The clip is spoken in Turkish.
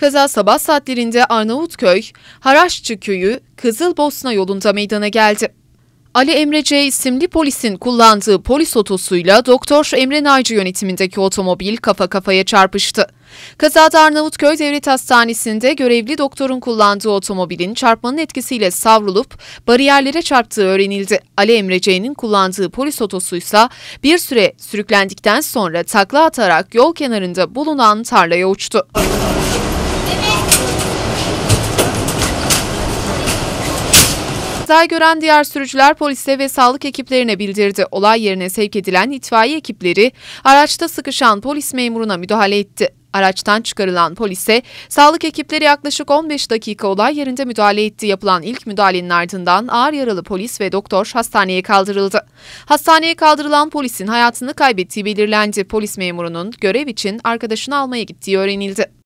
Kaza sabah saatlerinde Arnavutköy, Haraşçı Köyü, Kızılbosna yolunda meydana geldi. Ali Emre C. isimli polisin kullandığı polis otosuyla Doktor Emre Naycı yönetimindeki otomobil kafa kafaya çarpıştı. Kazada Arnavutköy Devlet Hastanesi'nde görevli doktorun kullandığı otomobilin çarpmanın etkisiyle savrulup bariyerlere çarptığı öğrenildi. Ali Emrece'nin kullandığı polis otosuysa bir süre sürüklendikten sonra takla atarak yol kenarında bulunan tarlaya uçtu. Kaza gören diğer sürücüler polise ve sağlık ekiplerine bildirdi. Olay yerine sevk edilen itfaiye ekipleri araçta sıkışan polis memuruna müdahale etti. Araçtan çıkarılan polise sağlık ekipleri yaklaşık 15 dakika olay yerinde müdahale etti. Yapılan ilk müdahalenin ardından ağır yaralı polis ve doktor hastaneye kaldırıldı. Hastaneye kaldırılan polisin hayatını kaybettiği belirlendi. Polis memurunun görev için arkadaşını almaya gittiği öğrenildi.